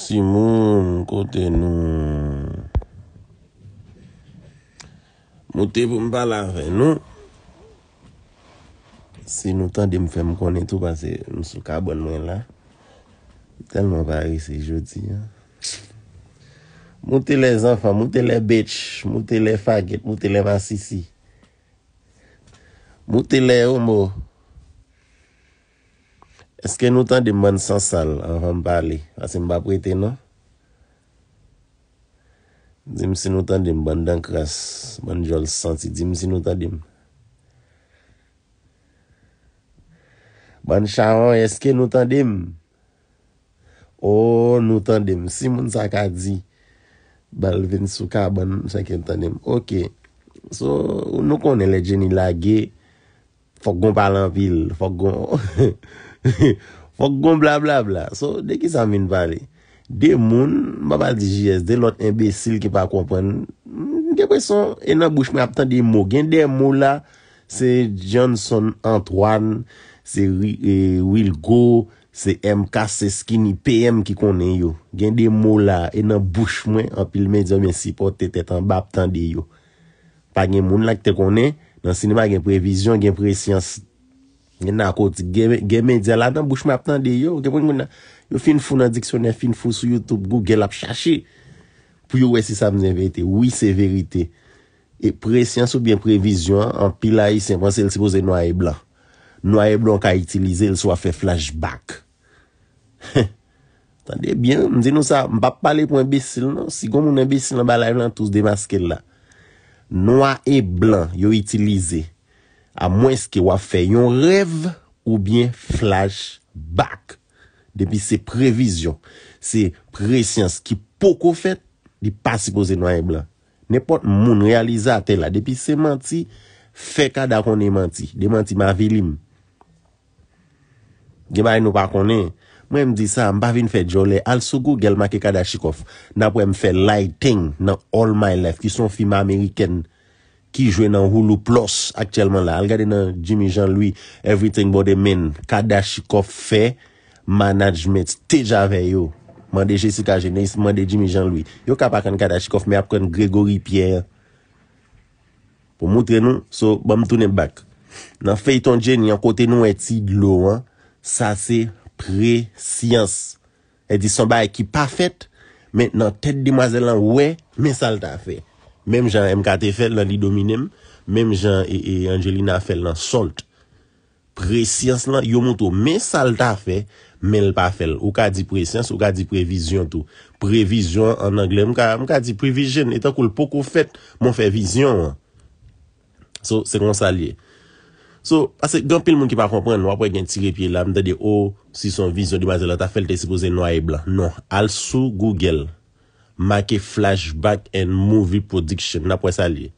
Si moun kote nou, mouti pou mbala fè nou, si nou tan de m fè m konen tou ba se m sou kabon mwen la, telman va risi joti. Mouti le zanfa, mouti le betch, mouti le faget, mouti le vasisi, mouti le homo. Eske nou tan dim ban sansal an fam pale? Ase mba prete no? Dimi si nou tan dim ban dankras, ban jol sansi, dimi si nou tan dim? Ban chan, eske nou tan dim? O, oh, nou tan dim, si moun sa ka di, bal ven su ka, ban chan ke nou tan dim. Ok, so, nou konen le geni la ge, fok gon palan pil, fok gon... Fok goun bla bla bla So de ki sa min vali De moun, mabal DJS De lot imbesil ki pa kompren e Gen de moun la Se Johnson Antoine Se e, Will Go Se MK Seskini PM ki konen yo Gen de moun la Enan bouch mwen Anpil men diyo Mwen sipo tetetan Bab tan de yo Pa gen moun la ki te konen Nan sinema gen prevision Gen presyansi Gen akot, gen medya la, dan bouch mè ap tande yo, yo finfou nan diksyonè, finfou sou YouTube, Google ap chachi, pou yo wè si sa mè nè veyte. Oui, se verite. E presyen sou bè prevision, an pila yi se mpwansè, el se pose noua e blan. Noua e blan an ka itilize, el sou a fè flashback. Tande, bien, mdè nou sa, mpa pale pou embesil, non? Si goun moun embesil, an ba la yon lan tous demaske la. Noua e blan, yo itilize. A mwen se ke wap fe yon rev ou bien flash back. Depi se prevision, se presyans ki poko fet di pasi kozen wany blan. Nepot moun realiza atel la. Depi se manti, fe kada konen manti. De manti ma vilim. Gemay nou pa konen. Mwen mdi sa, mba vin fet jolè. Also go gel maki kada chikof. Na mwen mfe lighting nan All My Life ki son film Ameriken. Ki jwe nan Hulu Plus aktelman la. Al gade nan Jimmy Jean-Louis, Everything Body Men, Kadashikov fe, Management, Teja ve yo. Mande Jessica Genes, Mande Jimmy Jean-Louis. Yo kapak an Kadashikov, Me ap kon Gregory Pierre. Po moutre nou, So, ba mtounen bak. Nan fey ton jen, Yan kote nou eti, Louan, Sa se, Pre, Siyans. E di samba ekipa fet, Men nan tet di mazelan we, Men sal ta fey. Mem jan MKTFL nan Lidominem, mem jan E.E. E Angelina fel nan SALT. Presyans lan yon moun tou. Men SALT a fe, men l pa fel. Ou ka di presyans, ou ka di prevision tou. Prevision an angle, m ka di prevision. Eta kou l pokou fet, moun fe vizyon. So, se kon salye. So, ase, gan pil moun ki pa kompwen, wapwe gen tire piye la, m dade, oh, si son vizyon di mazelan ta fel, te se pose noua e blan. Non, al sou Google salye. Make flashback and movie production. Na pou sa liye.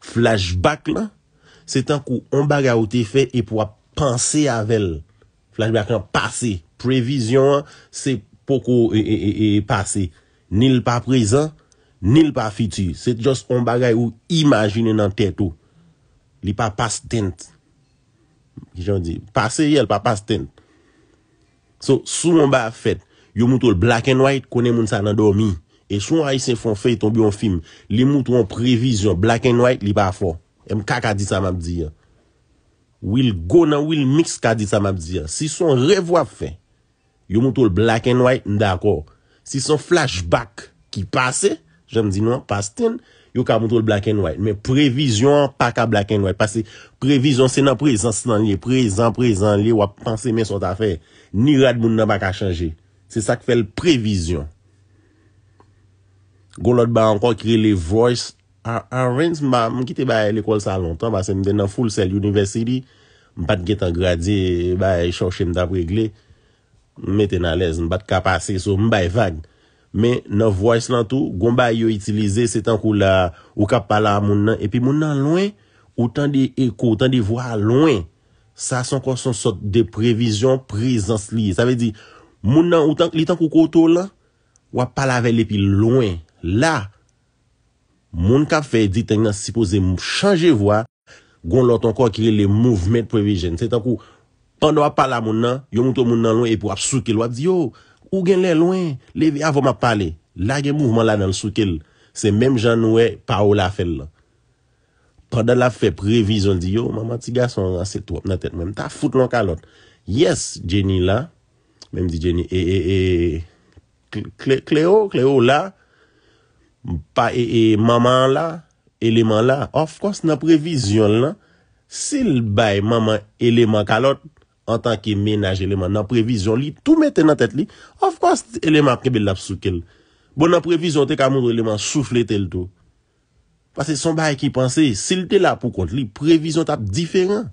Flashback la, se tan kou ombaga ou te fe e pouwa panse avel. Flashback la, pase. Previzyon se poukou e, e, e, e pase. Nil pa prezan, nil pa fiti. Se jost ombaga ou imagine nan tetou. Li pa passe tent. Ki jan di, pase yel pa passe tent. So, sou omba a fet, yo moutou l black and white kone moun sa nan dormi. E sou a yi se fon fe, yi tombe yon film, li moutou yon previzyon, black and white, li pa fo. M kaka di sa m ap di ya. Ou il go nan ou il mix kaka di sa m ap di ya. Si son revo ap fe, yo moutou l black and white, nda akor. Si son flashback ki pase, jen m di nou, pasten, yo ka moutou l black and white. Men previzyon, paka black and white. Pase previzyon, se nan prezansi nan liye, prezansi nan liye, wap panse men son ta fe. Ni rad moun nan baka chanje. Se sa kfe l previzyon. Goulot ba ankon kre le voice. An rent, mba mkite ba e l'ekol sa lontan. Basen mden nan foul sel yon inversi li. Mbat get an gradye, mba yon e chanche mda pregle. Mwen ten alèz, mbat kapase. So mba yon vague. Men nan voice lantou, goun ba yon itilize. Se tankou la, wakap pala moun nan. Epi moun nan loun, outan de eko, outan de vwa loun. Sa son kon son sot de prevision presence li. Sa ve di, moun nan outan, li tankou koto la, wap pala vele epi loun an. La, moun ka fe di tengan sipoze mou chanje vwa, goun lot ankon kire le mouvment prevision. Se tankou, pandwa pala moun nan, yon moutou moun nan loun epou ap soukel wap, di yo, ou gen lè loun, lè avon ma palè. La gen mouvment oh, la nan soukel. Se menm jan nouè, pa ou la fel la. Pandwa la fe prevision, di yo, maman ti ga son aset wap nan tèt menm, ta fout loun kalot. Yes, Jenny la, menm di Jenny, e, e, e, Kleo, Kleo la, Pa e, e maman la, eleman la, ofkos nan previzyon la, sil bay maman eleman kalot an tanke menaj eleman nan previzyon li, tou mette nan tet li, ofkos eleman prebel ap soukel. Bo nan previzyon te kamoudre eleman souflete l to. Pase son bay ki panse, sil te la pou kont li, previzyon tap diferan.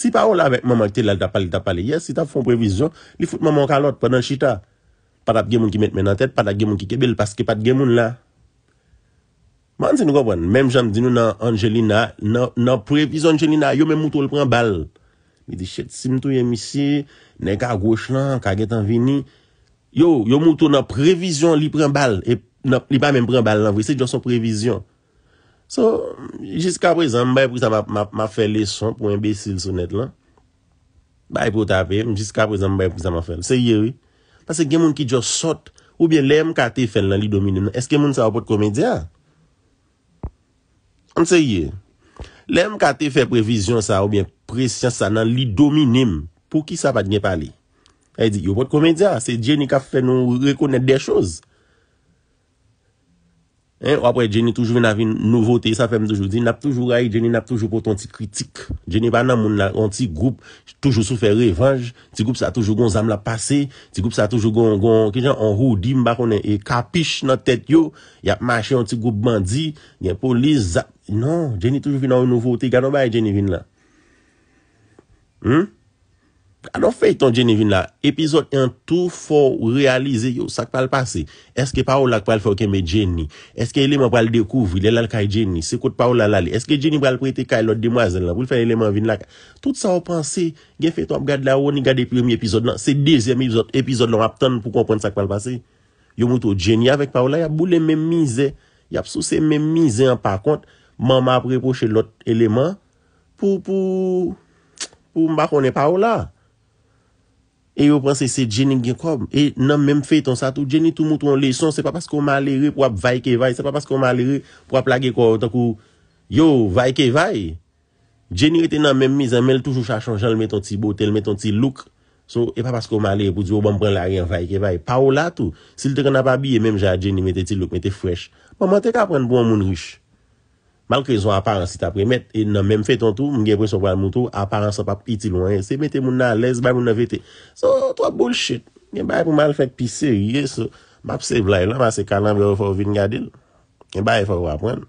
Si pa ou la vek maman ki te la, li tap pale, li tap pale, si tap fon previzyon, li foute maman kalot panan chita. Pat ap genmoun ki met men an tèt, pat ap genmoun ki kebel, paske pat genmoun la. Man se nou gòpon? Mem jan di nou nan Angelina, nan previz Angelina, yo men moutou l pren bal. Mi di, chet, si mtou yè misi, ne ka gwoch lan, ka getan vini. Yo, yo moutou nan previzyon li pren bal. E li pa men pren bal lan vwe, se jò son previzyon. So, jiska prezèm, mba yè prezèm, ma fè leson pou embesil sonet lan. Bay pou tapèm, jiska prezèm, mba yè prezèm, ma fè leson. Se yè wè. Ase gen moun ki djo sot ou bien lèm kate fè nan li dominim. Eske moun sa wapot komedya? Anse ye, lèm kate fè prevision sa ou bien presyon sa nan li dominim. Pou ki sa pat gen pali? Aye di, wapot komedya? Se djeni ka fè nou rekonet dey chouz? Ou apre geni toujou vin avin nouvote, sa fe mdoujou di, nap toujou ray, geni nap toujou poton ti kritik, geni ban nan moun nan anti-groupe, toujou soufer revanj, ti groupe sa toujou gon zam la pase, ti groupe sa toujou gon geni an rou di mba konen e kapish nan tet yo, yap mache anti-groupe bandi, geni pou li zap, non, geni toujou vin avin nouvote, gado baye geni vin la. Hmm? Adon fey ton Jenny vin la, epizod en tou fo realize yo sak pal pase. Eske pa ou lak pal fo keme Jenny, eske eleman pral dekouvri, lelal kaj Jenny, sekot pa ou lalali, eske Jenny pral prete kaj lot demwazen la, pou lfe eleman vin la. Tout sa ou panse, ge fey ton ap gade la ou, ni gade premi epizod nan, se dezeme epizod nan ap ton pou kompren sak pal pase. Yo moutou Jenny avek pa ou la, ya boule menmize, ya pso se menmize an pa kont, manman ap reposhe lot eleman pou mba konen pa ou la. E yo pranse se jeni gen kob, e nan menm fey ton sa tou, jeni tou moutou an leson, se pa paskou malere pou ap vay ke vay, se pa paskou malere pou ap lage kob, tan kou yo vay ke vay, jeni rete nan menm mizan, menl toujou chachan, jenl meton ti botel, meton ti luk, so e pa paskou malere pou di yo ban pren laryan vay ke vay, pa ou la tou, si lte kona pa biye, menm jan jeni mette ti luk, mette fresh, pa mante ka pren pou an moun rish. Malke yon aparan sit apre met, yon e nan menm fe ton tou, mwen gen pre son pral moun tou, aparan sa pa piti lwenye. Se mette moun nan les, bay moun nan vete. So, to a bolchet. Gen bay pou man fèt pi serye. Ma pse vlay lan, man se kalan vye ou fò vinyadil. Gen bay fò wapwen.